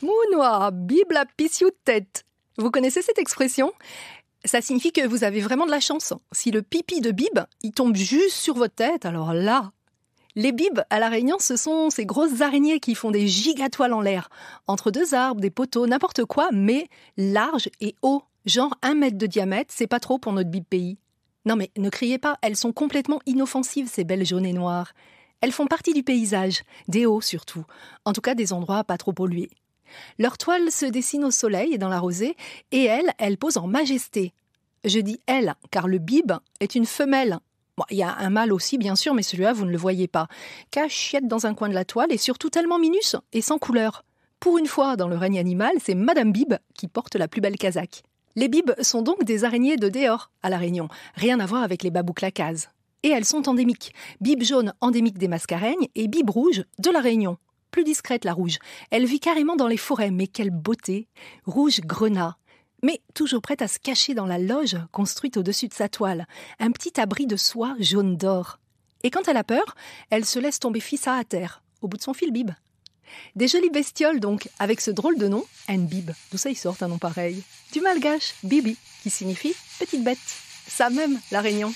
Mou noir, Bible à pissiou tête. Vous connaissez cette expression ça signifie que vous avez vraiment de la chance. Si le pipi de Bib, il tombe juste sur votre tête, alors là, les bibes à La Réunion, ce sont ces grosses araignées qui font des gigatoiles en l'air, entre deux arbres, des poteaux, n'importe quoi, mais larges et hauts, genre un mètre de diamètre, c'est pas trop pour notre bib pays. Non mais ne criez pas, elles sont complètement inoffensives, ces belles jaunes et noires. Elles font partie du paysage, des hauts surtout, en tout cas des endroits pas trop pollués. Leur toile se dessine au soleil et dans la rosée, et elle, elle pose en majesté. Je dis elle, car le bib est une femelle. il y a un mâle aussi, bien sûr, mais celui-là, vous ne le voyez pas. Cachiette dans un coin de la toile et surtout tellement minus et sans couleur. Pour une fois, dans le règne animal, c'est Madame Bib qui porte la plus belle casaque. Les bibes sont donc des araignées de dehors, à La Réunion. Rien à voir avec les clacases. Et elles sont endémiques. Bibe jaune endémique des Mascareignes et bib rouge de La Réunion plus discrète, la rouge. Elle vit carrément dans les forêts, mais quelle beauté Rouge grenat mais toujours prête à se cacher dans la loge construite au-dessus de sa toile, un petit abri de soie jaune d'or. Et quand elle a peur, elle se laisse tomber fissa à terre, au bout de son fil bib. Des jolies bestioles donc, avec ce drôle de nom, Nbib, bib, d'où ça ils sort un nom pareil. Du malgache, bibi, qui signifie petite bête. Ça même, la Réunion.